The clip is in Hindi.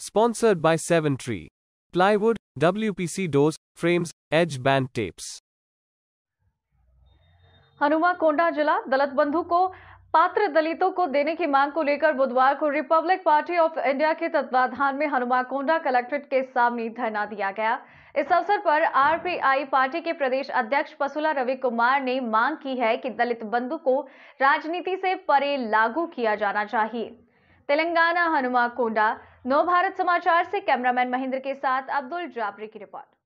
Sponsored by 7Tree. Plywood, WPC doors, frames, edge band tapes. Hanuma कोंडा जिला दलित बंधु को पात्र दलितों को देने की मांग को लेकर बुधवार को रिपब्लिक पार्टी ऑफ इंडिया के तत्वाधान में हनुमा कोंडा कलेक्ट्रेट के सामने धरना दिया गया इस अवसर पर आरपीआई पार्टी के प्रदेश अध्यक्ष पसुला रवि कुमार ने मांग की है कि दलित बंधु को राजनीति से परे लागू किया जाना चाहिए तेलंगाना हनुमा कोंडा नव भारत समाचार से कैमरामैन महेंद्र के साथ अब्दुल जाबरी की रिपोर्ट